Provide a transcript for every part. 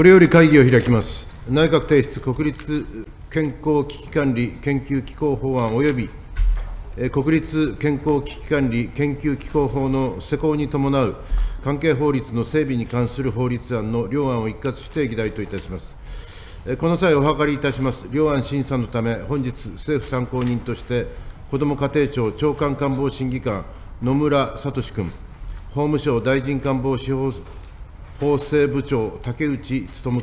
これより会議を開きます。内閣提出国立健康危機管理研究機構法案及び国立健康危機管理研究機構法の施行に伴う関係法律の整備に関する法律案の両案を一括して議題といたします。この際、お諮りいたします両案審査のため、本日、政府参考人として、こども家庭庁長官官房審議官、野村聡君、法務省大臣官房司法法制部長、竹内勉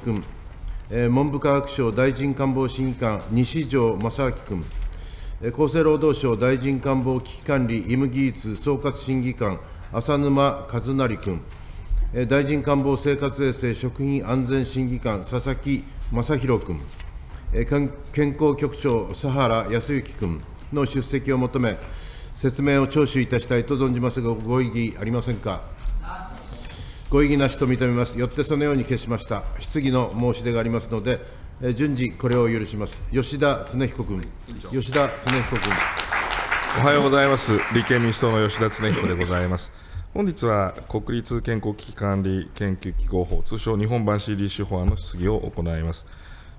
君、文部科学省大臣官房審議官、西条正明君、厚生労働省大臣官房危機管理医務技術総括審議官、浅沼和成君、大臣官房生活衛生食品安全審議官、佐々木正宏君、健康局長、佐原康之君の出席を求め、説明を聴取いたしたいと存じますが、ご異議ありませんか。ご異議なしと認めます。よってそのように決しました。質疑の申し出がありますので、え順次、これを許します。吉田恒彦君。吉田恒彦君。おはようございます。立憲民主党の吉田恒彦でございます。本日は国立健康危機管理研究機構法、通称日本版 CDC 法案の質疑を行います。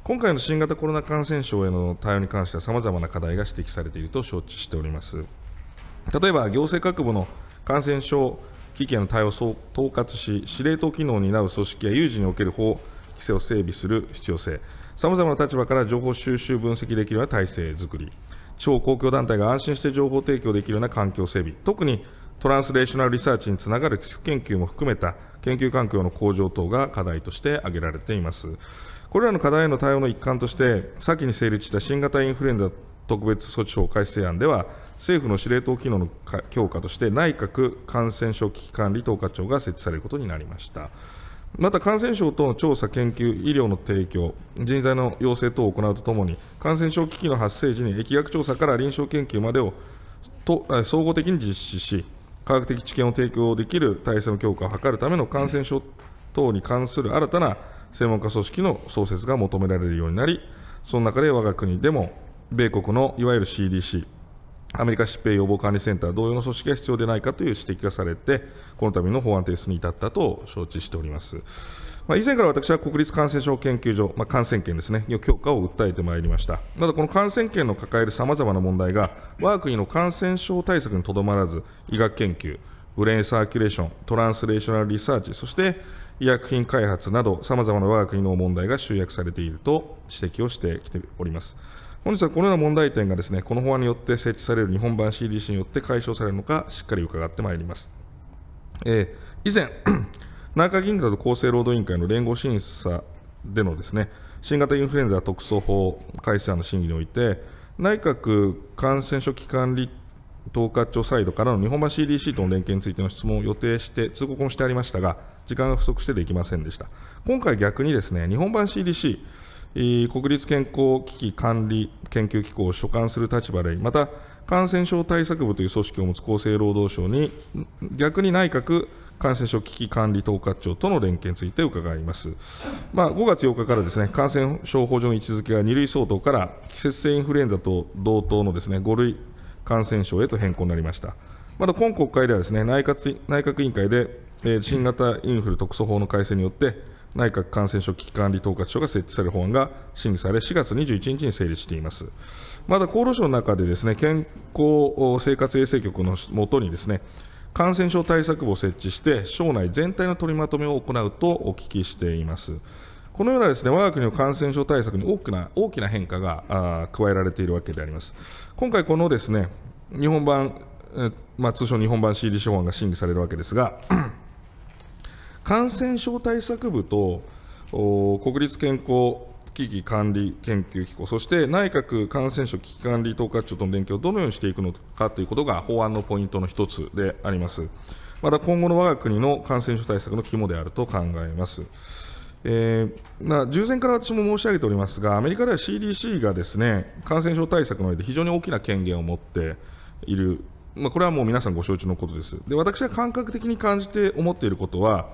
今回の新型コロナ感染症への対応に関しては、さまざまな課題が指摘されていると承知しております。例えば、行政各部の感染症危機への対応を統括し、司令塔機能を担う組織や有事における法規制を整備する必要性、さまざまな立場から情報収集、分析できるような体制づくり、地方公共団体が安心して情報提供できるような環境整備、特にトランスレーショナルリサーチにつながる基礎研究も含めた研究環境の向上等が課題として挙げられています。これらの課題への対応の一環として、先に成立した新型インフルエンザ特別措置法改正案では、政府の司令塔機能の強化として内閣感染症危機管理統括庁が設置されることになりました。また感染症等の調査、研究、医療の提供、人材の養成等を行うとともに、感染症危機の発生時に疫学調査から臨床研究までをと総合的に実施し、科学的知見を提供できる体制の強化を図るための感染症等に関する新たな専門家組織の創設が求められるようになり、その中で我が国でも、米国のいわゆる CDC、アメリカ疾病予防管理センター同様の組織が必要でないかという指摘がされて、この度の法案提出に至ったと承知しております。まあ、以前から私は国立感染症研究所、まあ、感染研ですね、の強化を訴えてまいりました。ただこの感染研の抱えるさまざまな問題が、我が国の感染症対策にとどまらず、医学研究、ブレインサーキュレーション、トランスレーショナルリサーチ、そして医薬品開発など、さまざまな我が国の問題が集約されていると指摘をしてきております。本日はこのような問題点がですね、この法案によって設置される日本版 CDC によって解消されるのか、しっかり伺ってまいります。えー、以前、内議銀行と厚生労働委員会の連合審査でのですね、新型インフルエンザ特措法改正案の審議において、内閣感染症危機管理統括庁サイドからの日本版 CDC との連携についての質問を予定して、通告もしてありましたが、時間が不足してできませんでした。今回逆にですね、日本版 CDC、国立健康危機管理研究機構を所管する立場であり、また感染症対策部という組織を持つ厚生労働省に、逆に内閣感染症危機管理統括庁との連携について伺います。まあ、5月8日からですね、感染症法上の位置づけが2類相当から季節性インフルエンザと同等のですね、5類感染症へと変更になりました。また今国会ではですね、内閣内閣委員会で、えー、新型インフル特措法の改正によって、内閣感染症危機管理統括所が設置される法案が審議され、4月21日に成立しています。まだ厚労省の中でですね、健康生活衛生局のもとにですね、感染症対策部を設置して、省内全体の取りまとめを行うとお聞きしています。このようなですね我が国の感染症対策に大きな大きな変化が加えられているわけであります。今回、このですね日本版、まあ、通称日本版 CD 資法案が審議されるわけですが感染症対策部と国立健康危機管理研究機構、そして内閣感染症危機管理統括庁との連携をどのようにしていくのかということが法案のポイントの一つであります。また今後の我が国の感染症対策の肝であると考えます。えー、従前から私も申し上げておりますが、アメリカでは CDC がですね感染症対策の上で非常に大きな権限を持っている、まあ、これはもう皆さんご承知のことです。で私が感覚的に感じて思っていることは、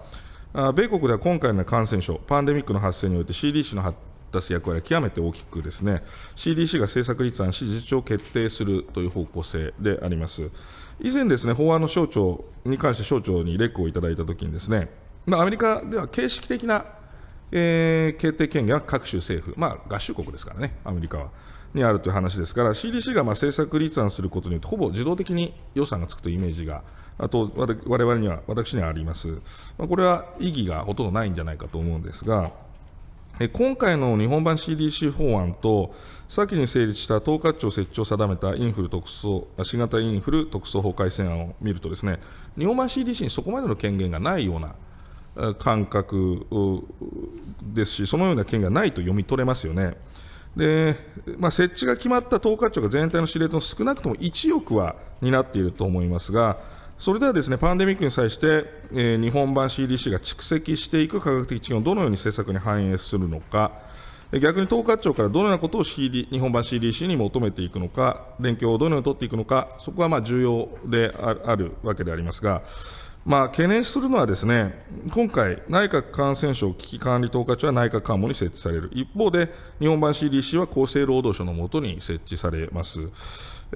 米国では今回の感染症、パンデミックの発生において CDC の発達役割は極めて大きくですね、CDC が政策立案し、実情を決定するという方向性であります。以前ですね、法案の省庁に関して省庁にレクをいただいたときにですね、まあ、アメリカでは形式的な、えー、決定権限は各州政府、まあ、合衆国ですからね、アメリカは。にあるという話ですから、CDC がまあ政策立案することによって、ほぼ自動的に予算がつくというイメージがあと、我々には、私にはあります。まあ、これは意義がほとんどないんじゃないかと思うんですが、今回の日本版 CDC 法案と、先に成立した統括庁設置を定めたインフル特措、新型インフル特措法改正案を見るとですね、日本版 CDC にそこまでの権限がないような感覚ですし、そのような権がないと読み取れますよね。でまあ、設置が決まった統括庁が全体の司令塔の少なくとも1億は担っていると思いますが、それではですねパンデミックに際して、えー、日本版 CDC が蓄積していく科学的知見をどのように政策に反映するのか、逆に統括庁からどのようなことを、CD、日本版 CDC に求めていくのか、連携をどのように取っていくのか、そこはまあ重要であるわけでありますが、まあ、懸念するのは、ですね今回、内閣感染症危機管理統括庁は内閣官房に設置される、一方で、日本版 CDC は厚生労働省のもとに設置されます。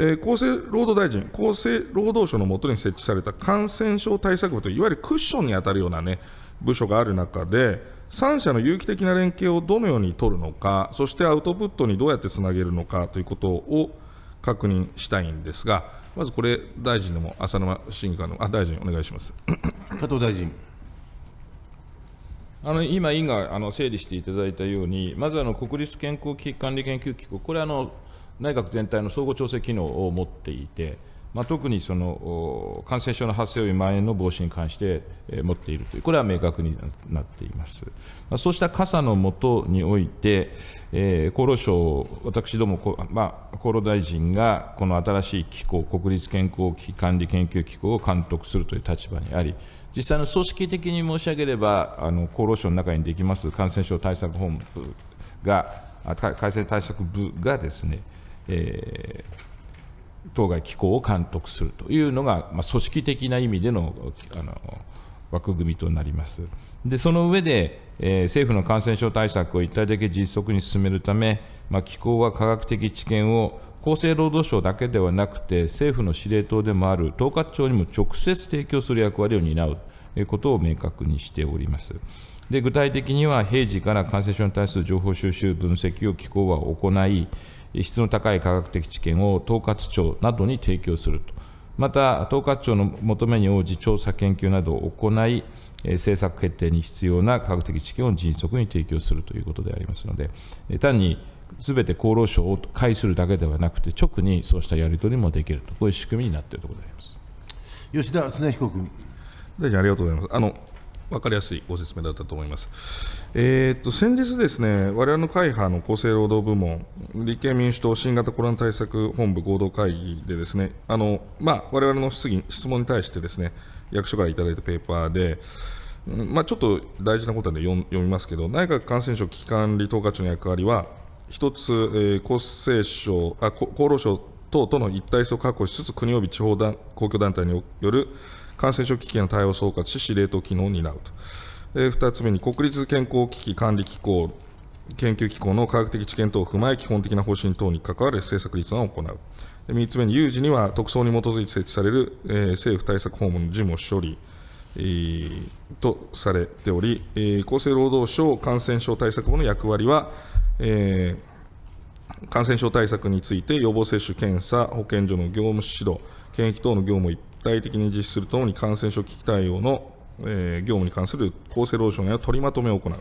えー、厚生労働大臣、厚生労働省のもとに設置された感染症対策部といわゆるクッションに当たるような、ね、部署がある中で、3社の有機的な連携をどのように取るのか、そしてアウトプットにどうやってつなげるのかということを確認したいんですが、まずこれ、大臣でも浅沼審議官のあ大臣、お願いします 加藤大臣。あの今、委員があの整理していただいたように、まずあの国立健康危機管理研究機構、これあの内閣全体の総合調整機能を持っていて、まあ、特にその感染症の発生及び蔓延の防止に関して、持っているという、これは明確になっています。まあ、そうした傘の下において、えー、厚労省、私ども、まあ、厚労大臣がこの新しい機構、国立健康危機管理研究機構を監督するという立場にあり、実際の組織的に申し上げれば、あの厚労省の中にできます感染症対策本部が、感染対策部がですね、えー、当該機構を監督するというのが、まあ、組織的な意味でのあの枠組みとなります。でその上で、えー、政府の感染症対策を一体だけ実測に進めるため、まあ、機構は科学的知見を厚生労働省だけではなくて、政府の司令塔でもある統括庁にも直接提供する役割を担ううことを明確にしております。で具体的には、平時から感染症に対する情報収集、分析を機構は行い、質の高い科学的知見を統括庁などに提供すると、また統括庁の求めに応じ、調査、研究などを行い、政策決定に必要な科学的知見を迅速に提供するということでありますので、単にすべて厚労省を介するだけではなくて、直にそうしたやり取りもできると、こういう仕組みになっているところであります吉田恒彦君。大臣、ありがとうございます。あの分かりやすいご説明だったと思います。えー、っと先日、ですね我々の会派の厚生労働部門、立憲民主党新型コロナ対策本部合同会議で、ですねあの、まあ、我々の質疑質問に対して、ですね役所からいただいたペーパーで、まあ、ちょっと大事なことで読みますけど、内閣感染症危機管理統括庁の役割は、一つ、えー、厚生省あ厚労省等との一体性を確保しつつ、国及び地方公共団体による感染症危機への対応を総括し、司令塔機能を担うと。え2つ目に、国立健康危機管理機構、研究機構の科学的知見等を踏まえ、基本的な方針等に関わる政策立案を行う。3つ目に、有事には特措に基づいて設置される、えー、政府対策訪問の事務処理、えー、とされており、えー、厚生労働省感染症対策部の役割は、えー、感染症対策について予防接種、検査、保健所の業務指導、検疫等の業務を一体的に実施するとともに感染症危機対応の、えー、業務に関する厚生労働省への取りまとめを行う、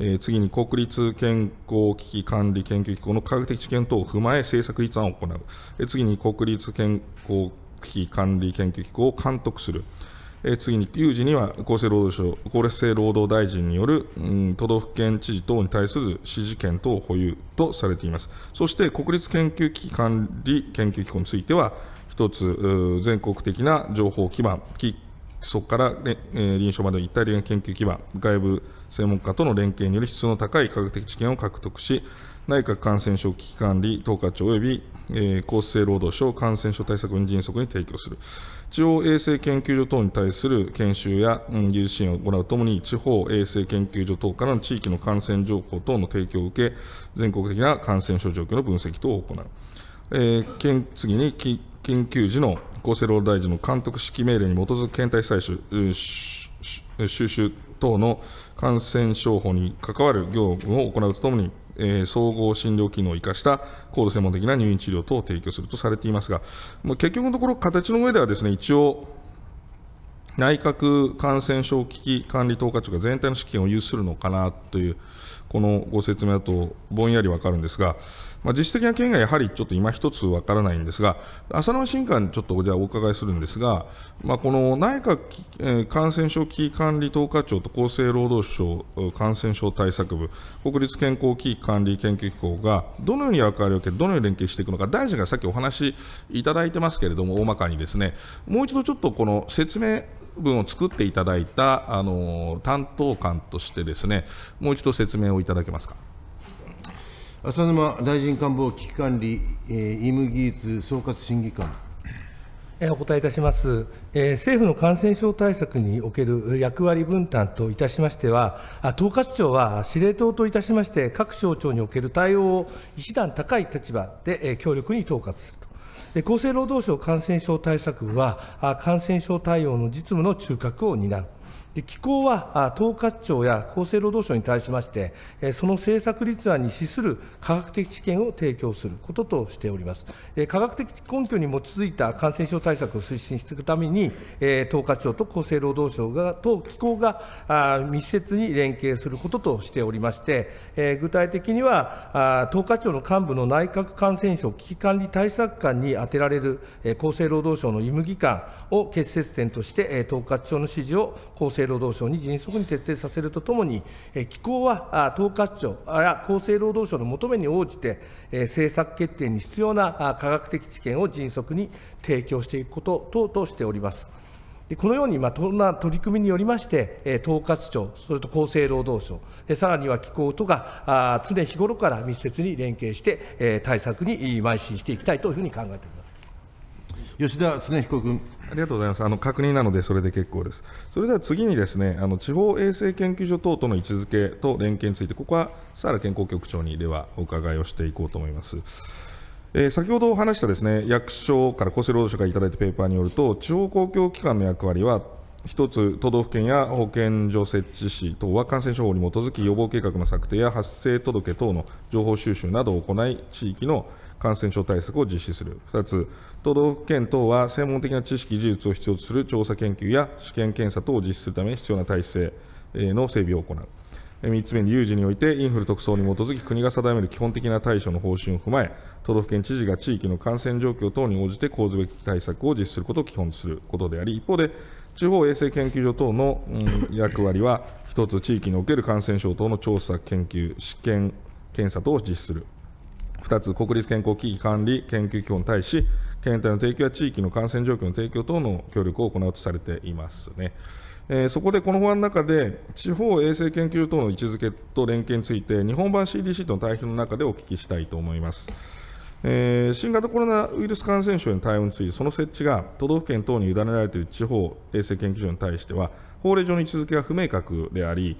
えー、次に国立健康危機管理研究機構の科学的知見等を踏まえ政策立案を行う、えー、次に国立健康危機管理研究機構を監督する、え次に有事には厚生労働省、厚生労働大臣による、うん、都道府県知事等に対する指示権等を保有とされています。そして国立研究機関理研究機構については、一つ全国的な情報基盤、基礎から、えー、臨床までの一体的な研究基盤、外部専門家との連携により質の高い科学的知見を獲得し、内閣感染症危機管理統括庁及び、えー、厚生労働省感染症対策に迅速に提供する、地方衛生研究所等に対する研修や、うん、技術支援を行うともに、地方衛生研究所等からの地域の感染情報等の提供を受け、全国的な感染症状況の分析等を行う。えー、次に緊急時の厚生労働大臣の監督指揮命令に基づく検体採取、収集等の感染症法に関わる業務を行うとともに、えー、総合診療機能を生かした高度専門的な入院治療等を提供するとされていますが、ま結局のところ、形の上ではですね、一応、内閣感染症危機管理統括が全体の資金を有するのかなという、このご説明だとぼんやりわかるんですが、まあ、実質的な権限はやはりちょっと今一つわからないんですが、浅沼新官にちょっとじゃあお伺いするんですが、まあ、この内閣、えー、感染症危機管理統括庁と厚生労働省感染症対策部、国立健康危機管理研究機構がどのように役割を受け、どのように連携していくのか、大臣がさっきお話いただいてますけれども、大まかにですね、もう一度ちょっとこの説明文を作っていただいたあの担当官としてですね、もう一度説明をいただけますか。浅沼大臣官房危機管理、えー、医務技術総括審議官。お答えいたします、えー、政府の感染症対策における役割分担といたしましては、統括庁は司令塔といたしまして、各省庁における対応を一段高い立場で、えー、強力に統括すると。厚生労働省感染症対策部は、感染症対応の実務の中核を担う。で機構は統括庁や厚生労働省に対しまして、その政策立案に資する科学的知見を提供することとしております。科学的根拠に基づいた感染症対策を推進していくために、統括庁と厚生労働省がと機構が密接に連携することとしておりまして、具体的には、統括庁の幹部の内閣感染症危機管理対策官に充てられる厚生労働省の医務機関を結節点として、統括庁の指示を厚生労働省に迅速に徹底させるとともに、機構は統括庁や厚生労働省の求めに応じて、政策決定に必要な科学的知見を迅速に提供していくこと等としております。このように、まあ、んな取り組みによりまして、統括庁、それと厚生労働省、さらには機構とが常日頃から密接に連携して、対策に邁進していきたいというふうに考えております吉田恒彦君。ありがとうございます。あの確認なのでそれで結構です。それでは次にですね、あの地方衛生研究所等との位置づけと連携について、ここは佐原健康局長にではお伺いをしていこうと思います。えー、先ほどお話したですね、役所から厚生労働省からいただいたペーパーによると、地方公共機関の役割は1つ、都道府県や保健所設置士等は感染症法に基づき予防計画の策定や発生届等の情報収集などを行い、地域の感染症対策を実施する。2つ、都道府県等は専門的な知識、技術を必要とする調査研究や試験検査等を実施するために必要な体制の整備を行う。3つ目に有事においてインフル特措に基づき国が定める基本的な対処の方針を踏まえ、都道府県知事が地域の感染状況等に応じて講ずべき対策を実施することを基本とすることであり、一方で、地方衛生研究所等の、役割は、一つ、地域における感染症等の調査、研究、試験、検査等を実施する。二つ、国立健康危機管理研究機構に対し、検体の提供や地域の感染状況の提供等の協力を行うとされていますね。えー、そこでこの法案の中で、地方衛生研究等の位置づけと連携について、日本版 CDC との対比の中でお聞きしたいと思います。えー、新型コロナウイルス感染症への対応について、その設置が都道府県等に委ねられている地方衛生研究所に対しては、法令上の位置づけが不明確であり、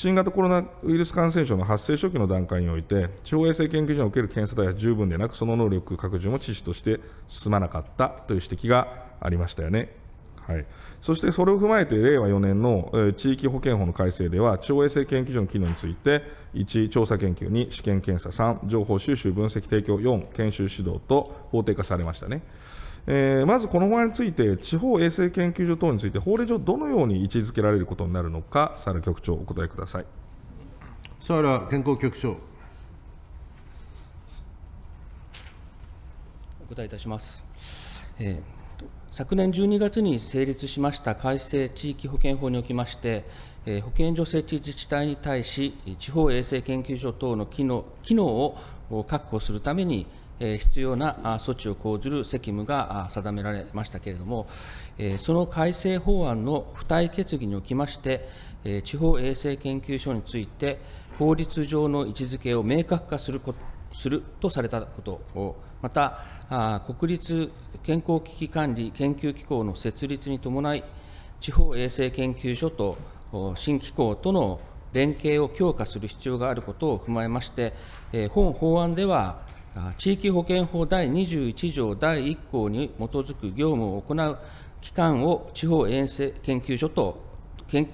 新型コロナウイルス感染症の発生初期の段階において、地方衛生研究所における検査代は十分でなく、その能力拡充も知識として進まなかったという指摘がありましたよね。はい、そしてそれを踏まえて、令和4年の地域保健法の改正では、地方衛生研究所の機能について、1、調査研究、2、試験検査、3、情報収集、分析提供、4、研修指導と法定化されましたね。えー、まずこの法案について地方衛生研究所等について法令上どのように位置づけられることになるのか佐原局長お答えください佐原健康局長お答えいたします、えー、昨年12月に成立しました改正地域保健法におきまして、え保健所設置自治体に対し地方衛生研究所等の機能機能を確保するために必要な措置を講ずる責務が定められましたけれども、その改正法案の付帯決議におきまして、地方衛生研究所について、法律上の位置づけを明確化するするとされたことを、また、国立健康危機管理研究機構の設立に伴い、地方衛生研究所と新機構との連携を強化する必要があることを踏まえまして、本法案では、地域保健法第21条第1項に基づく業務を行う機関を地方衛生研究所と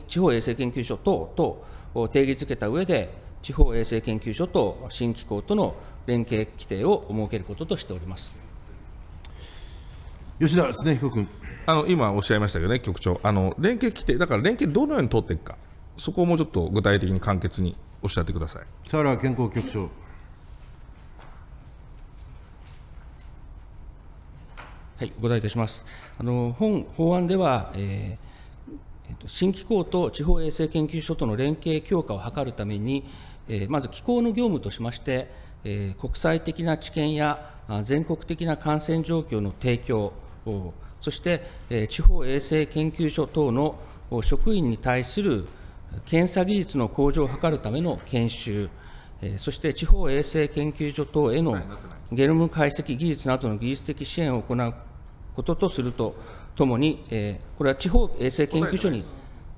地方衛生研究所等と定義づけた上で、地方衛生研究所と新機構との連携規定を設けることとしております吉田恒彦君あの今おっしゃいましたけどね、局長、あの連携規定、だから連携、どのように取っていくか、そこをもうちょっと具体的に簡潔におっしゃってください。佐原健康局長はい、お答えいたします。あの本法案では、えー新機構と地方衛生研究所との連携強化を図るために、えー、まず機構の業務としまして、えー、国際的な知見や全国的な感染状況の提供を、そして、えー、地方衛生研究所等の職員に対する検査技術の向上を図るための研修、そして地方衛生研究所等へのゲノム解析技術などの技術的支援を行うこととするとともに、えこれは地方衛生研究所に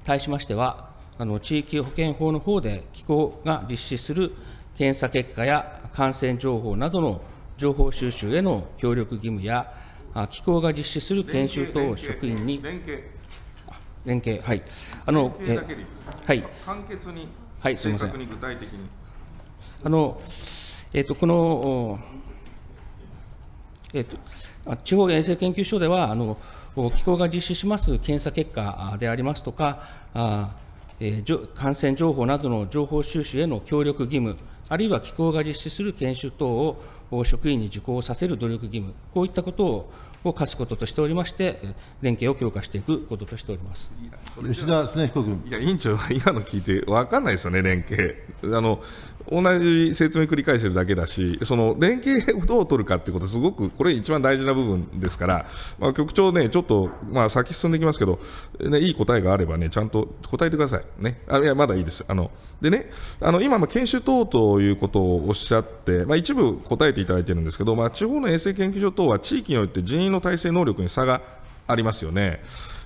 対しましては、あの地域保健法の方で機構が実施する検査結果や感染情報などの情報収集への協力義務や、機構が実施する研修等を職員に、連携、はい、あの、えはい、簡潔に、はい、すみません。あの、えっ、ー、と、この、えっ、ー、と、地方衛生研究所では、あの、機構が実施します検査結果でありますとか、あえー、感染情報などの情報収集への協力義務、あるいは機構が実施する研修等を職員に受講させる努力義務、こういったことを課すこととしておりまして、連携を強化していくこととしております。吉田恒彦君いや委員長、今の聞いて分かんないですよね、連携。あの同じ説明繰り返してるだけだし、その連携をどう取るかってこと、すごくこれ、一番大事な部分ですから、まあ、局長ね、ちょっと、まあ、先進んでいきますけど、ね、いい答えがあればね、ちゃんと答えてください、ね、あいやまだいいです、あのでね、あの今、研修等ということをおっしゃって、まあ、一部答えていただいてるんですけど、まあ、地方の衛生研究所等は、地域において人員の体制能力に差がありますよね。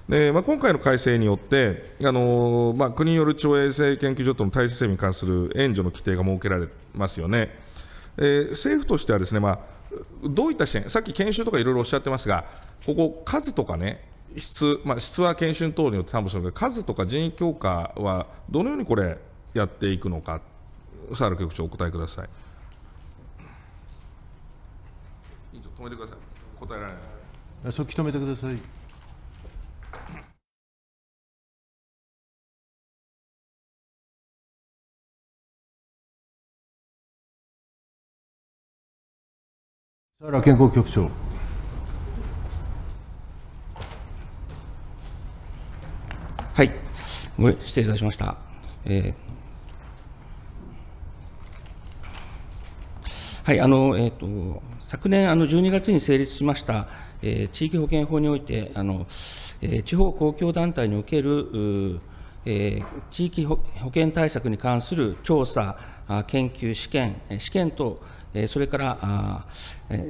でまあ、今回の改正によって、あのー、まあ、国による徴衛生研究所との体制整備に関する援助の規定が設けられますよね、えー、政府としてはですね、まあ、どういった支援、さっき研修とかいろいろおっしゃってますが、ここ、数とかね、質、まあ、質は研修等によって担保するが、数とか人員強化はどのようにこれ、やっていくのか、佐原局長、お答えください。委員長、止めてください、答えられない。先止めてください。原健康局長。はい、ご失礼いたしました。えーはい、あのえーと、昨年あの12月に成立しました、えー、地域保険法においてあの、えー、地方公共団体における、えー、地域保険対策に関する調査、研究、試験、試験と、えー、それからあ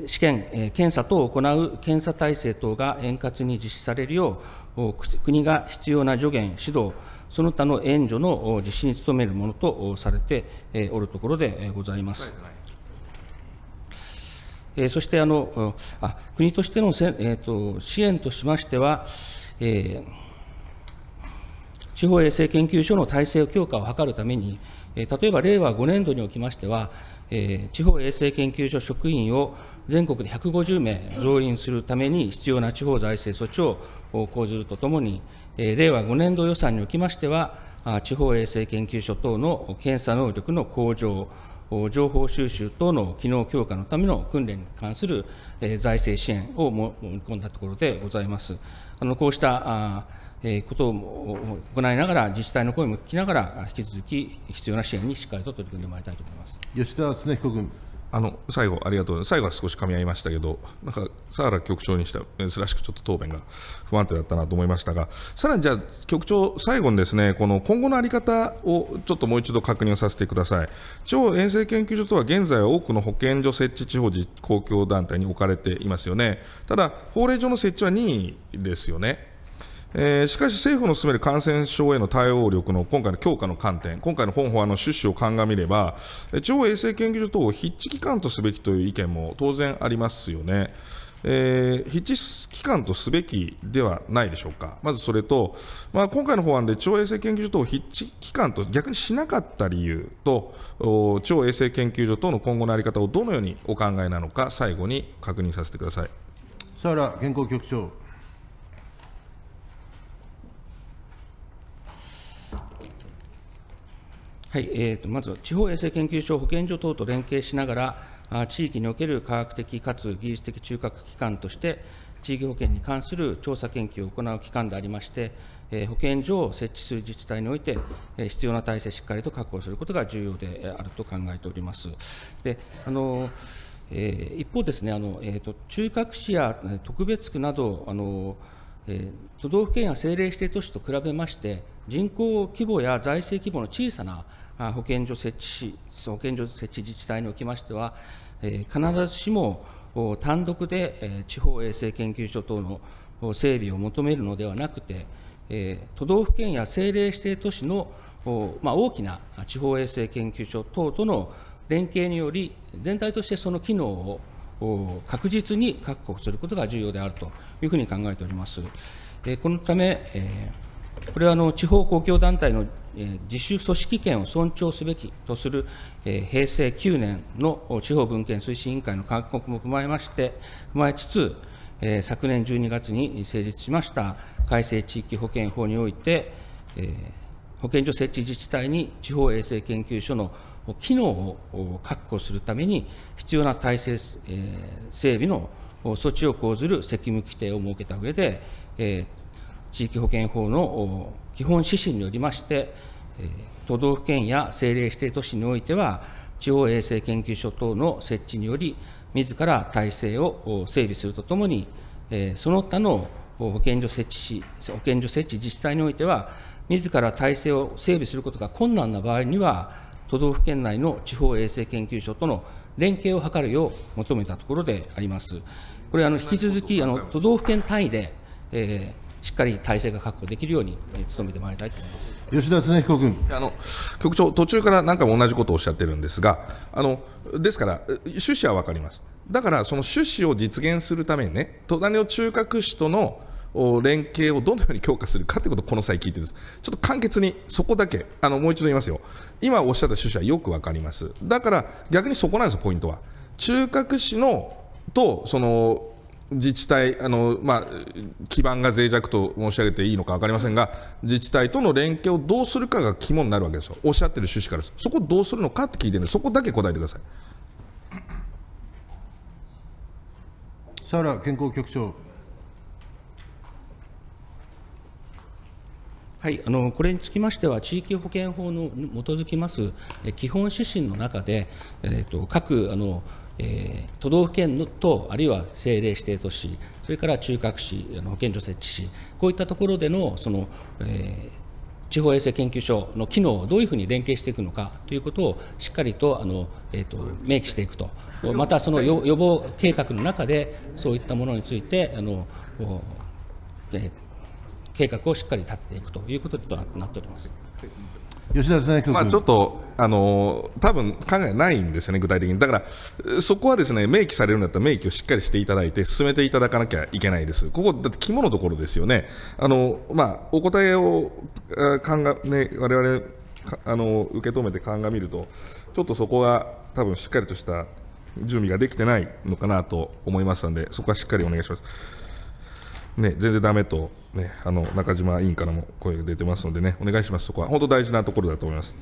試験、検査等を行う検査体制等が円滑に実施されるよう、国が必要な助言、指導、その他の援助の実施に努めるものとされておるところでございます。えそしてあのあ、国としてのせ、えーと、支援としましては、えー、地方衛生研究所の体制を強化を図るために、例えば令和5年度におきましては、え地方衛生研究所職員を全国で150名増員するために必要な地方財政措置を講ずるとともに、え令和5年度予算におきましては、地方衛生研究所等の検査能力の向上、情報収集等の機能強化のための訓練に関する財政支援を盛り込んだところでございます。あのこうしたえことを行いながら、自治体の声も聞きながら、引き続き必要な支援にしっかりと取り組んでもらいたいと思います吉田恒彦君。あの最後、ありがとう最後は少し噛み合いましたけど、なんか、佐原局長にした珍しくちょっと答弁が不安定だったなと思いましたが、さらにじゃあ、局長、最後にですねこの今後の在り方をちょっともう一度確認をさせてください、地方衛生研究所とは現在は多くの保健所設置地方公共団体に置かれていますよね、ただ、法令上の設置は任意ですよね。えー、しかし政府の進める感染症への対応力の今回の強化の観点、今回の本法案の趣旨を鑑みれば、地方衛生研究所等を筆致機関とすべきという意見も当然ありますよね。えー、筆致機関とすべきではないでしょうか、まずそれと、まあ、今回の法案で地方衛生研究所等を筆致機関と逆にしなかった理由と、地方衛生研究所等の今後の在り方をどのようにお考えなのか、最後に確認させてください。佐原健康局長はい、えーと、まず地方衛生研究所、保健所等と連携しながら、地域における科学的かつ技術的中核機関として、地域保健に関する調査研究を行う機関でありまして、え保健所を設置する自治体において、え必要な体制をしっかりと確保することが重要であると考えております。であのえー、一方ですねあの、えーと、中核市や特別区などあの、えー、都道府県や政令指定都市と比べまして、人口規模や財政規模の小さな保健所設置し、保健所設置自治体におきましては、必ずしも単独で地方衛生研究所等の整備を求めるのではなくて、都道府県や政令指定都市の大きな地方衛生研究所等との連携により、全体としてその機能を確実に確保することが重要であるというふうに考えております。このため、えーこれはあの地方公共団体の自主組織権を尊重すべきとする平成9年の地方文献推進委員会の勧告も踏まえまして、踏まえつつ、昨年12月に成立しました改正地域保健法において、保健所設置自治体に地方衛生研究所の機能を確保するために必要な体制整備の措置を講ずる責務規定を設けた上で、地域保健法の基本指針によりまして、都道府県や政令指定都市においては、地方衛生研究所等の設置により、自ら体制を整備するとともに、その他の保健所設置し、保健所設置自治体においては、自ら体制を整備することが困難な場合には、都道府県内の地方衛生研究所との連携を図るよう求めたところであります。これ、あの引き続きあの都道府県単位で、えしっかり体制が確保できるように努めてまいりたいと思います吉田恒彦君あの局長、途中から何回も同じことをおっしゃってるんですが、あのですから、趣旨は分かります、だからその趣旨を実現するためにね、隣の中核市との連携をどのように強化するかということをこの際聞いてるんです、ちょっと簡潔にそこだけ、あのもう一度言いますよ、今おっしゃった趣旨はよく分かります、だから逆にそこなんですよ、ポイントは。中核市のとその自治体あの、まあ、基盤が脆弱と申し上げていいのか分かりませんが、自治体との連携をどうするかが肝になるわけですよ、おっしゃってる趣旨からです、そこどうするのかって聞いてるんで、そこだけ答えてください。佐原健康局長はい、あのこれにつきましては、地域保健法の基づきます基本指針の中で、えーと各あのえ都道府県と、あるいは政令指定都市、それから中核市、保健所設置市、こういったところでのその、えー地方衛生研究所の機能をどういうふうに連携していくのかということをしっかりとあの、えーと、明記していくと、またその予防計画の中で、そういったものについてあの、えー、計画をしっかり立てていくということとなっております。吉田ですね、まあ、ちょっと、あのー、多分考えないんですよね、具体的に。だから、そこはですね、明記されるんだったら明記をしっかりしていただいて、進めていただかなきゃいけないです。ここ、だって肝のところですよね。あのー、まあ、お答えを、考え、ね、我々、あのー、受け止めて鑑みると、ちょっとそこが多分しっかりとした準備ができてないのかなと思いますので、そこはしっかりお願いします。ね、全然だめと、ね、あの中島委員からも声が出てますのでね、お願いします、そこは本当大事なところだと思います。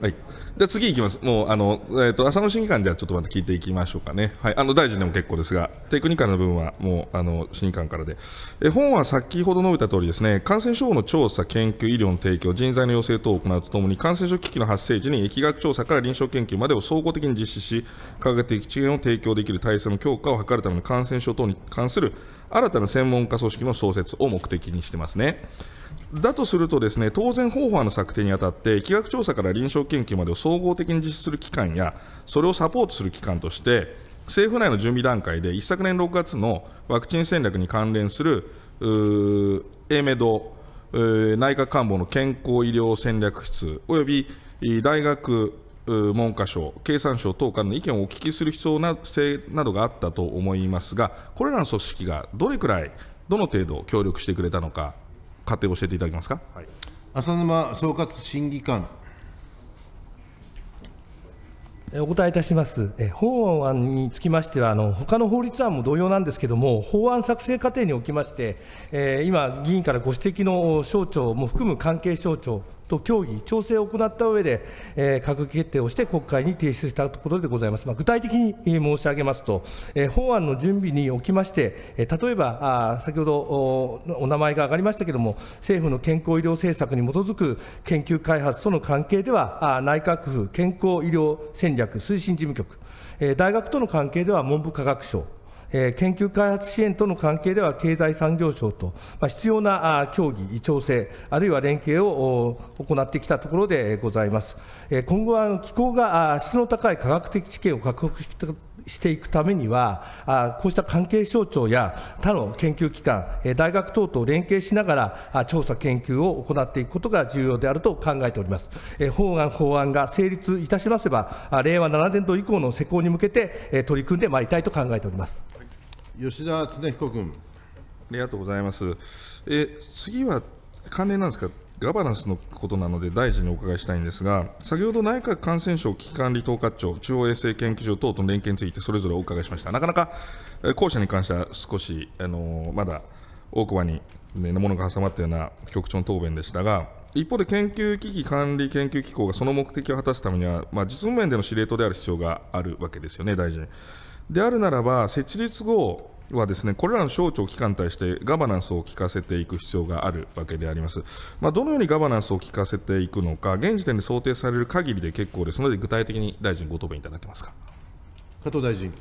はい、じゃ次いきます、もうあの、えーと、浅野審議官、ではちょっとまた聞いていきましょうかね、はい、あの大臣でも結構ですが、テクニカルの部分はもうあの審議官からで、え本は先ほど述べた通りですね、感染症の調査、研究、医療の提供、人材の養成等を行うとともに、感染症危機の発生時に疫学調査から臨床研究までを総合的に実施し、科学的知見を提供できる体制の強化を図るための感染症等に関する新たな専門家組織の創設を目的にしてますね。だとするとですね、当然方法の策定にあたって、疫学調査から臨床研究までを総合的に実施する機関や、それをサポートする機関として、政府内の準備段階で一昨年6月のワクチン戦略に関連する、英明ド、内閣官房の健康医療戦略室、および大学文科省、経産省等からの意見をお聞きする必要な性などがあったと思いますが、これらの組織がどれくらい、どの程度協力してくれたのか、仮定を教えていただけますか、はい、浅沼総括審議官。お答えいたします。法案につきましては、あの他の法律案も同様なんですけれども、法案作成過程におきまして、えー、今、議員からご指摘の省庁も含む関係省庁と協議、調整を行った上で、えー、閣議決定をして国会に提出したところでございます。まあ、具体的に申し上げますと、えー、法案の準備におきまして、えー、例えばあ先ほどお名前が挙がりましたけれども、政府の健康医療政策に基づく研究開発との関係では、あ内閣府健康医療戦略推進事務局、えー、大学との関係では文部科学省、え研究開発支援との関係では、経済産業省と、ま必要な協議、調整、あるいは連携を行ってきたところでございます。え今後は気候が質の高い科学的知見を獲得してしていくためには、あこうした関係省庁や他の研究機関、大学等と連携しながら、調査、研究を行っていくことが重要であると考えております。法案、法案が成立いたしますれば、令和7年度以降の施行に向けて取り組んでまいりたいと考えております。吉田恒彦君。ありがとうございます。え次は関連なんですか、ガバナンスのことなので、大臣にお伺いしたいんですが、先ほど内閣感染症危機管理統括庁、中央衛生研究所等との連携について、それぞれお伺いしました。なかなか後者に関しては少し、あのー、まだ大久保に、ね、ものが挟まったような局長の答弁でしたが、一方で研究機器管理研究機構がその目的を果たすためには、まあ、実務面での司令塔である必要があるわけですよね、大臣。であるならば、設立後はですねこれらの省庁機関に対してガバナンスを効かせていく必要があるわけであります、まあ、どのようにガバナンスを効かせていくのか、現時点で想定される限りで結構ですので、具体的に大臣、ご答弁いただけますか加藤大臣。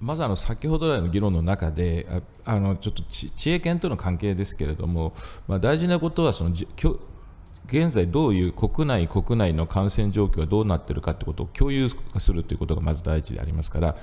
まずあの先ほど来の議論の中で、あのちょっと知恵圏との関係ですけれども、まあ、大事なことはそのょ、現在どういう国内、国内の感染状況がどうなっているかということを共有するということがまず第一でありますから、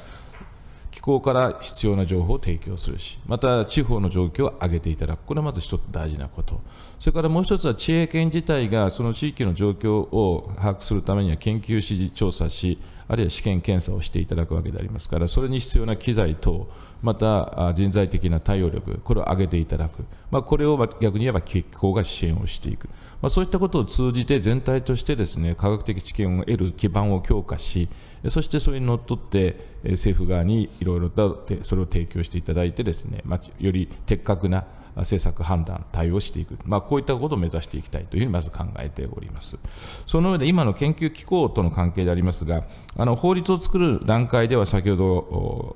機構から必要な情報を提供するし、また地方の状況を上げていただく、これはまず一つ大事なこと、それからもう一つは、地恵県自体がその地域の状況を把握するためには研究示、調査し、あるいは試験検査をしていただくわけでありますから、それに必要な機材等、また人材的な対応力、これを上げていただく、まあ、これを逆に言えば結構が支援をしていく、まあ、そういったことを通じて全体としてですね科学的知見を得る基盤を強化し、そしてそれにのっとって政府側にいろいろとそれを提供していただいて、ですね、まあ、より的確な政策判断、対応していく、まあ、こういったことを目指していきたいというふうにまず考えております。その上で、今の研究機構との関係でありますが、あの法律を作る段階では、先ほど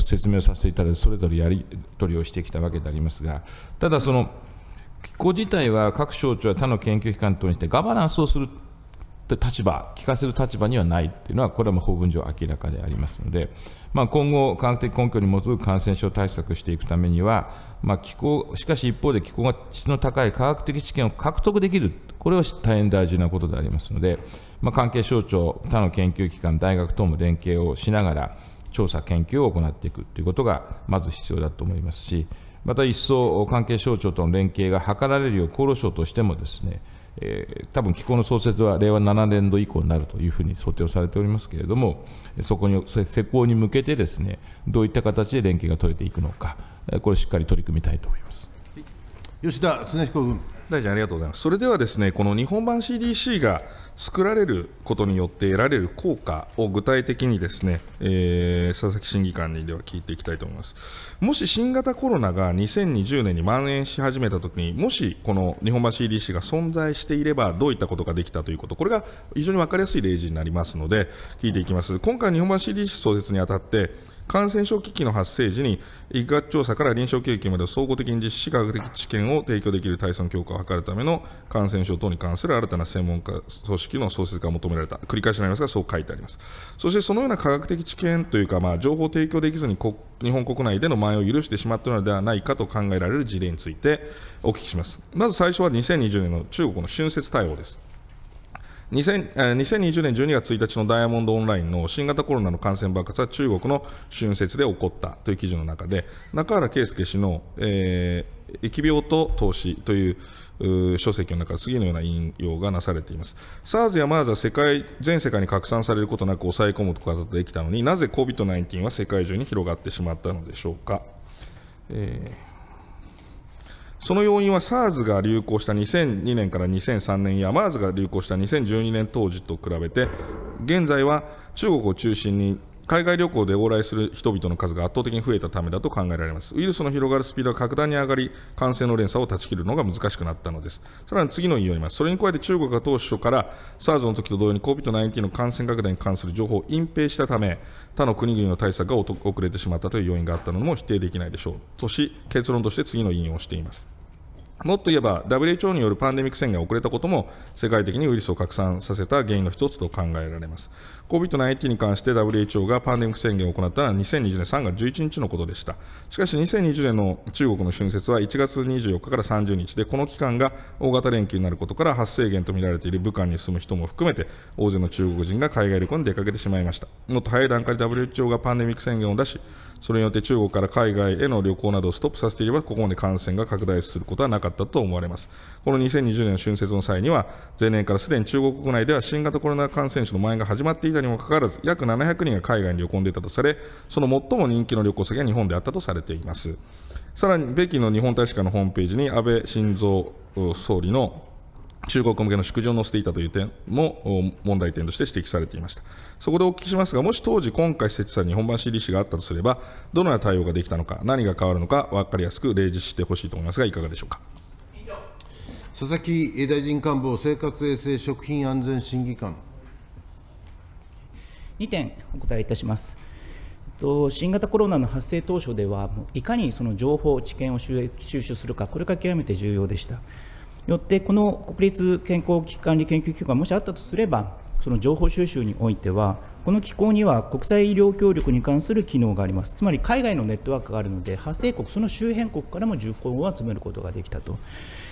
説明をさせていただいて、それぞれやり取りをしてきたわけでありますが、ただ、その機構自体は各省庁や他の研究機関等にして、ガバナンスをする。立場、聞かせる立場にはないというのは、これはもう法文上明らかでありますので、まあ、今後、科学的根拠に基づく感染症対策していくためには、まあ、気候しかし一方で気候が質の高い科学的知見を獲得できる、これは大変大事なことでありますので、まあ、関係省庁、他の研究機関、大学等も連携をしながら、調査、研究を行っていくということがまず必要だと思いますし、また一層、関係省庁との連携が図られるよう、厚労省としてもですね、えー、多分機構の創設は令和7年度以降になるというふうに想定をされておりますけれども、そこに、施工に向けてですね、どういった形で連携が取れていくのか、これ、しっかり取り組みたいと思います吉田恒彦君。大臣ありがとうございます。それではですね、この日本版 CDC が作られることによって得られる効果を具体的にですね、えー、佐々木審議官にでは聞いていきたいと思います。もし新型コロナが2020年に蔓延し始めたときに、もしこの日本橋入り市が存在していれば、どういったことができたということ、これが非常に分かりやすい例示になりますので、聞いていきます。今回、日本橋入り市創設にあたって、感染症危機の発生時に医学調査から臨床経験まで総合的に実施科学的知見を提供できる対策強化を図るための感染症等に関する新たな専門家組織の創設が求められた、繰り返しになりますが、そう書いてあります。そしてそのような科学的知見というか、まあ、情報提供できずに日本国内での蔓延を許してしまったのではないかと考えられる事例についてお聞きします。まず最初は2020年の中国の春節対応です。2020年12月1日のダイヤモンドオンラインの新型コロナの感染爆発は中国の春節で起こったという記事の中で、中原圭介氏の、えー、疫病と投資という、書籍の中で次のような引用がなされています。SARS や MERS は世界全世界に拡散されることなく抑え込むことができたのになぜ COVID-19 は世界中に広がってしまったのでしょうか。えーその要因は SARS が流行した2002年から2003年や MERS が流行した2012年当時と比べて現在は中国を中心に海外旅行で往来する人々の数が圧倒的に増えたためだと考えられます。ウイルスの広がるスピードが格段に上がり、感染の連鎖を断ち切るのが難しくなったのです。さらに次のように言います。それに加えて中国が当初から SARS の時と同様に COVID-19 の感染拡大に関する情報を隠蔽したため、他の国々の対策が遅れてしまったという要因があったのも否定できないでしょう。とし、結論として次の引用をしています。もっと言えば WHO によるパンデミック宣言が遅れたことも世界的にウイルスを拡散させた原因の一つと考えられます。COVID-19 に関して WHO がパンデミック宣言を行ったのは2020年3月11日のことでした。しかし2020年の中国の春節は1月24日から30日で、この期間が大型連休になることから発生源とみられている武漢に住む人も含めて大勢の中国人が海外旅行に出かけてしまいました。もっと早い段階で WHO がパンデミック宣言を出し、それによって中国から海外への旅行などをストップさせていれば、ここまで感染が拡大することはなかったと思われます。この2020年の春節の際には、前年からすでに中国国内では新型コロナ感染症の蔓延が始まっていたにもかかわらず、約700人が海外に旅行でいたとされ、その最も人気の旅行先が日本であったとされています。さらに、北京の日本大使館のホームページに安倍晋三総理の中国向けの祝辞を載せていたという点も問題点として指摘されていました。そこでお聞きしますが、もし当時今回設置された日本版 CD c があったとすれば、どのような対応ができたのか、何が変わるのか、分かりやすく例示してほしいと思いますが、いかがでしょうか。佐々木大臣官房生活衛生食品安全審議官。2点お答えいたします。新型コロナの発生当初では、いかにその情報、知見を収集するか、これが極めて重要でした。よってこの国立健康危機管理研究機関がもしあったとすればその情報収集においてはこの機構には国際医療協力に関する機能がありますつまり海外のネットワークがあるので発生国その周辺国からも情報を集めることができたと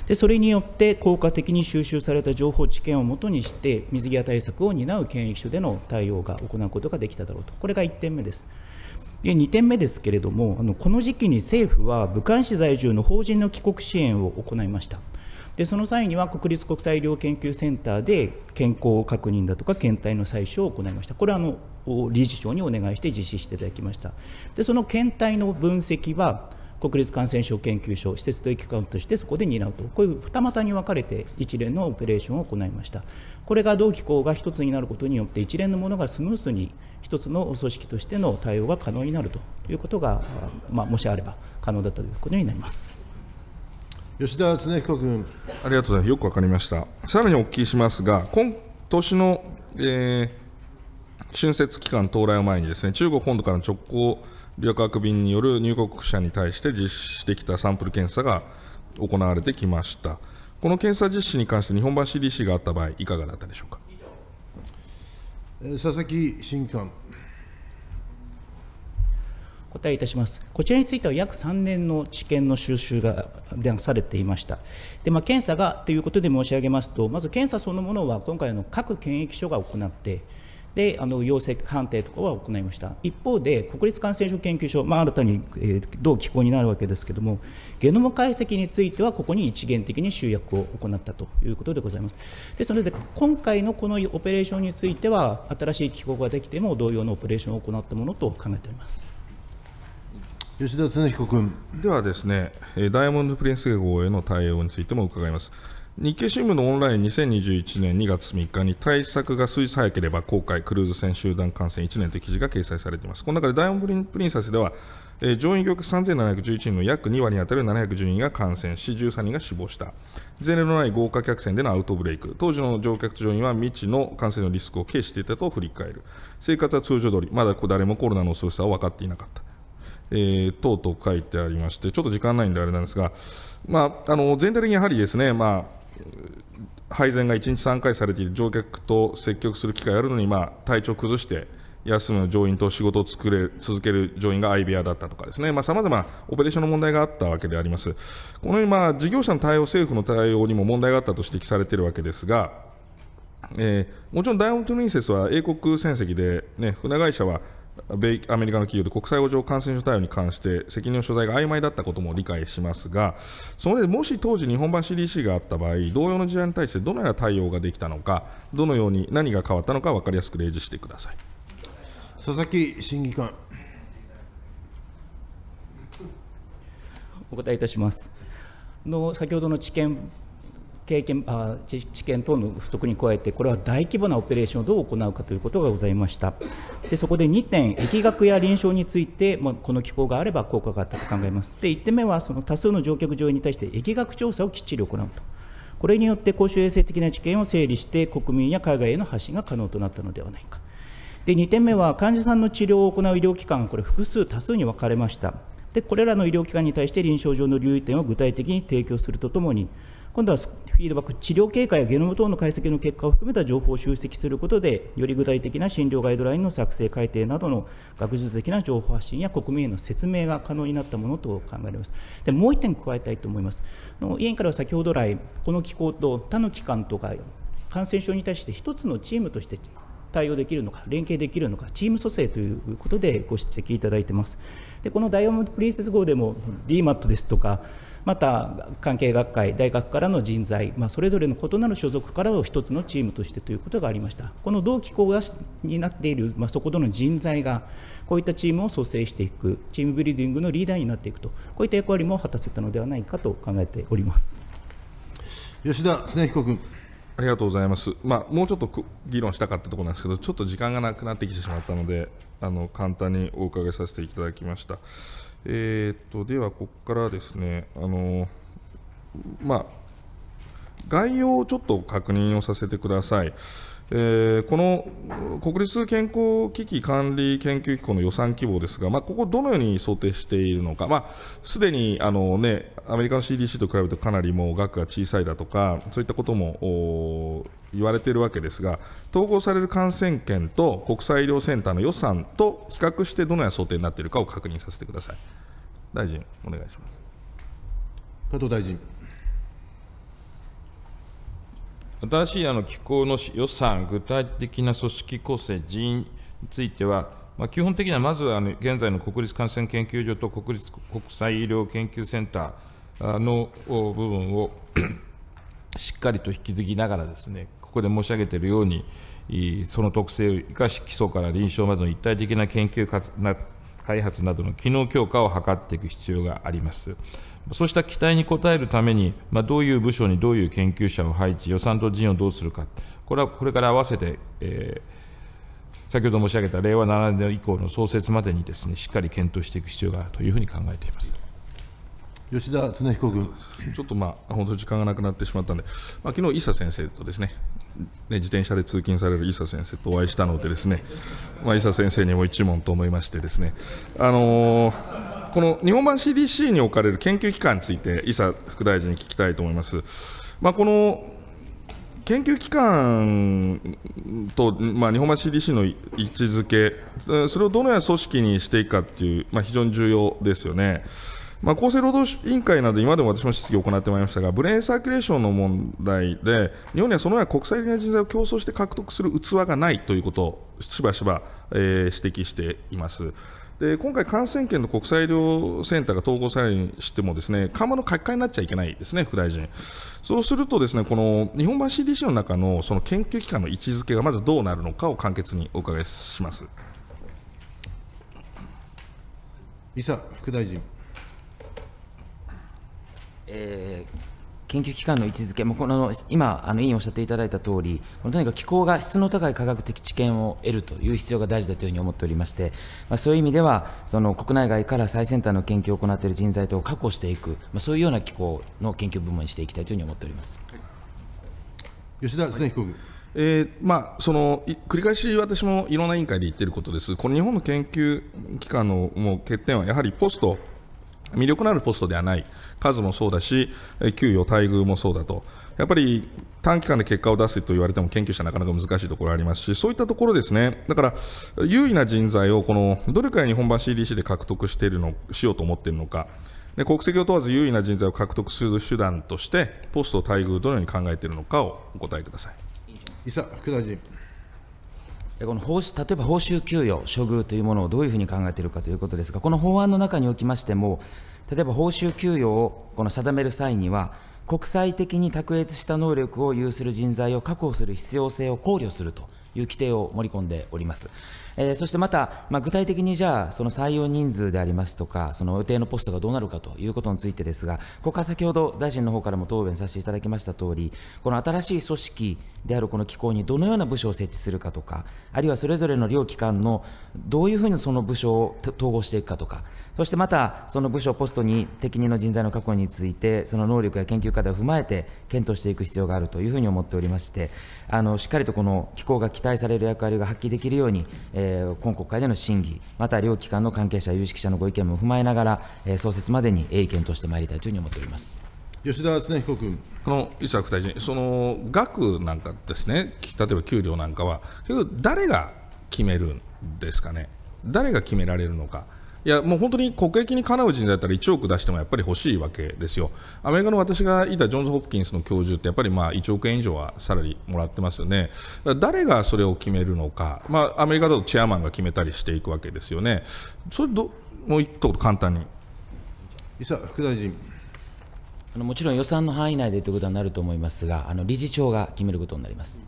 でそれによって効果的に収集された情報知見をもとにして水際対策を担う検疫所での対応が行うことができただろうとこれが1点目ですで2点目ですけれどもあのこの時期に政府は武漢市在住の法人の帰国支援を行いましたでその際には国立国際医療研究センターで健康確認だとか検体の採取を行いましたこれはあの理事長にお願いして実施していただきましたでその検体の分析は国立感染症研究所施設と機関としてそこで担うとこういう二股に分かれて一連のオペレーションを行いましたこれが同機構が一つになることによって一連のものがスムースに一つの組織としての対応が可能になるということが、まあ、もしあれば可能だったということになります。吉田恒彦君。ありがとうございます。よくわかりました。さらにお聞きしますが、今年の、えー、春節期間到来を前にですね、中国本土からの直行旅客便による入国者に対して実施してきたサンプル検査が行われてきました。この検査実施に関して日本版 CDC があった場合、いかがだったでしょうか。佐々木新官。答えいたしますこちらについては約3年の知見の収集がされていましたで、まあ、検査がということで申し上げますとまず検査そのものは今回の各検疫所が行ってであの陽性判定とかは行いました一方で国立感染症研究所、まあ、新たに、えー、同機構になるわけですけどもゲノム解析についてはここに一元的に集約を行ったということでございますですので今回のこのオペレーションについては新しい機構ができても同様のオペレーションを行ったものと考えております吉田恒彦君ではですね、ダイヤモンド・プリンス号への対応についても伺います。日経新聞のオンライン2021年2月3日に対策が推早ければ公開クルーズ船集団感染1年という記事が掲載されています。この中でダイヤモンドプリンセスでは、えー、乗員客3711人の約2割に当たる710人が感染し、13人が死亡した、前例のない豪華客船でのアウトブレイク、当時の乗客乗員は未知の感染のリスクを軽視していたと振り返る、生活は通常通り、まだ誰もコロナの恐ろしさを分かっていなかった。えー、と々書いてありまして、ちょっと時間ないんであれなんですが、まあ、あの全体的にやはりですね、まあ、配膳が1日3回されている乗客と接客する機会あるのに、まあ、体調崩して、休む乗員と仕事を作れ続ける乗員が相部屋だったとかですね、さまざ、まオペレーションの問題があったわけであります。このように、まあ、事業者の対応、政府の対応にも問題があったと指摘されているわけですが、えー、もちろんダイオモンドプリンセスは英国船籍で、ね、船会社は米アメリカの企業で国際法上感染症対応に関して責任の所在が曖昧だったことも理解しますが、その上でもし当時、日本版 CDC があった場合、同様の事案に対してどのような対応ができたのか、どのように何が変わったのか分かりやすく例示してください佐々木審議官。お答えいたします。の先ほどの知見経験あ知見等の不足に加えてこれは大規模なオペレーションをどう行うかということがございましたでそこで2点疫学や臨床についてあ、この機構があれば効果があったと考えますで1点目はその多数の乗客乗員に対して疫学調査をきっちり行うとこれによって公衆衛生的な知見を整理して国民や海外への発信が可能となったのではないかで2点目は患者さんの治療を行う医療機関これ複数多数に分かれましたでこれらの医療機関に対して臨床上の留意点を具体的に提供するとともに今度はフィードバック治療経過やゲノム等の解析の結果を含めた情報を集積することでより具体的な診療ガイドラインの作成改定などの学術的な情報発信や国民への説明が可能になったものと考えられますでもう1点加えたいと思いますの委員からは先ほど来この機構と他の機関とか感染症に対して1つのチームとして対応できるのか、連携できるのか、チーム組成ということでご指摘いただいてます。でこのダイヤモンドプリンセス号でも DMAT ですとか、また関係学会、大学からの人材、まあ、それぞれの異なる所属からを一つのチームとしてということがありました。この同機構がになっている、まあ、そこでの人材が、こういったチームを組生していく、チームビーディングのリーダーになっていくと、こういった役割も果たせたのではないかと考えております吉田恒彦君。ありがとうございます、まあ、もうちょっと議論したかったところなんですけど、ちょっと時間がなくなってきてしまったので、あの簡単にお伺いさせていただきました。えー、っとでは、ここからですね、あのまあ、概要をちょっと確認をさせてください。えー、この国立健康危機管理研究機構の予算規模ですが、まあ、ここ、どのように想定しているのか、す、ま、で、あ、にあの、ね、アメリカの CDC と比べるとかなりもう額が小さいだとか、そういったことも言われているわけですが、統合される感染研と国際医療センターの予算と比較して、どのような想定になっているかを確認させてください。大臣、お願いします。加藤大臣。新しいあの機構の予算、具体的な組織構成、人員については、まあ、基本的にはまずは、の現在の国立感染研究所と国立国際医療研究センターの部分をしっかりと引き継ぎながらですね、ここで申し上げているように、その特性を生かし、基礎から臨床までの一体的な研究開発などの機能強化を図っていく必要があります。そうした期待に応えるために、まあ、どういう部署にどういう研究者を配置、予算と人員をどうするか、これはこれから合わせて、えー、先ほど申し上げた令和7年以降の創設までにです、ね、しっかり検討していく必要があるというふうに考えています。吉田恒彦君ちょっとまあ本当に時間がなくなってしまったんで、まあ昨日伊佐先生とですね、ね、自転車で通勤される伊佐先生とお会いしたので、ですね、まあ、伊佐先生にも一問と思いまして、ですね、あのー、この日本版 CDC に置かれる研究機関について、伊佐副大臣に聞きたいと思います。まあ、この研究機関と、まあ、日本版 CDC の位置づけ、それをどのような組織にしていくかっていう、まあ、非常に重要ですよね。まあ、厚生労働委員会など、今でも私も質疑を行ってまいりましたが、ブレインサーキュレーションの問題で、日本にはそのような国際的な人材を競争して獲得する器がないということをしばしば、えー、指摘しています。で今回、感染研の国際医療センターが統合されるにしても、ですね緩和の書き換えになっちゃいけないですね、副大臣。そうすると、ですねこの日本版 CDC の中のその研究機関の位置づけがまずどうなるのかを簡潔にお伺いします。伊佐副大臣。えー、研究機関の位置づけ、もこの今、あの委員おっしゃっていただいた通り、とにかく機構が質の高い科学的知見を得るという必要が大事だというふうに思っておりまして、まあ、そういう意味では、その国内外から最先端の研究を行っている人材等を確保していく、まあ、そういうような機構の研究部門にしていきたいというふうに思っております。吉田恒彦君、えーまあ、その繰り返し私もいろんな委員会で言っていることです、この日本の研究機関のもう欠点は、やはりポスト、魅力のあるポストではない、数もそうだし、給与、待遇もそうだと。やっぱり短期間で結果を出すと言われても研究者なかなか難しいところありますし、そういったところですね。だから、優位な人材をこの、どれくらい日本版 CDC で獲得しているの、しようと思っているのか。で国籍を問わず優位な人材を獲得する手段として、ポスト、待遇、どのように考えているのかをお答えください。伊佐副大臣この報例えば報酬給与、処遇というものをどういうふうに考えているかということですが、この法案の中におきましても、例えば報酬給与をこの定める際には、国際的に卓越した能力を有する人材を確保する必要性を考慮するという規定を盛り込んでおります。えー、そしてまた、まあ、具体的にじゃあ、その採用人数でありますとか、その予定のポストがどうなるかということについてですが、ここは先ほど大臣の方からも答弁させていただきましたとおり、この新しい組織であるこの機構にどのような部署を設置するかとか、あるいはそれぞれの両機関のどういうふうにその部署を統合していくかとか、そしてまた、その部署、ポストに適任の人材の確保について、その能力や研究課題を踏まえて検討していく必要があるというふうに思っておりまして、あのしっかりとこの機構が期待される役割が発揮できるように、えー、今国会での審議、また両機関の関係者、有識者のご意見も踏まえながら、えー、創設までに鋭意検討してまいりたいというふうに思っております。吉田恒彦君の伊佐副大臣、その額なんかですね、例えば給料なんかは、誰が決めるですかね、誰が決められるのか。いやもう本当に国益にかなう人材だったら1億出してもやっぱり欲しいわけですよ、アメリカの私がいたジョンズ・ホプキンスの教授って、やっぱりまあ1億円以上はさらにもらってますよね、誰がそれを決めるのか、まあ、アメリカだとチェアマンが決めたりしていくわけですよね、それどもう一言、簡単に。伊佐副大臣あのもちろん予算の範囲内でということになると思いますが、あの理事長が決めることになります。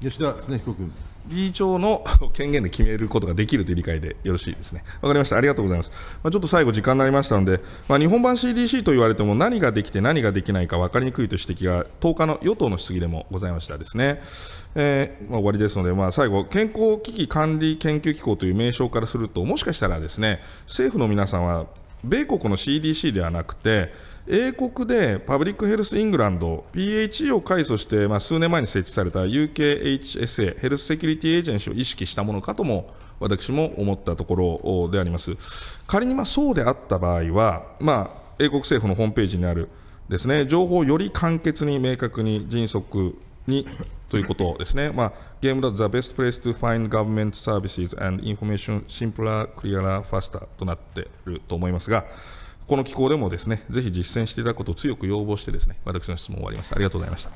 吉田恒彦君理事長の 権限で決めることができるという理解でよろしいですね。わかりました。ありがとうございます。まあ、ちょっと最後時間になりましたので、まあ、日本版 CDC と言われても何ができて何ができないか分かりにくいという指摘が10日の与党の質疑でもございましたですね。えー、まあ、終わりですので、まあ、最後、健康危機管理研究機構という名称からすると、もしかしたらですね、政府の皆さんは米国の CDC ではなくて、英国でパブリックヘルスイングランド PHE を改祖して、まあ、数年前に設置された UKHSA ヘルスセキュリティエージェンシーを意識したものかとも私も思ったところであります仮にまあそうであった場合は、まあ、英国政府のホームページにあるですね情報をより簡潔に明確に迅速にということですね、まあ、ゲームだと The best place to find government services and information simpler, clearer, faster となっていると思いますが、この機構でもですね、ぜひ実践していただくことを強く要望してですね、私の質問を終わります。ありがとうございました。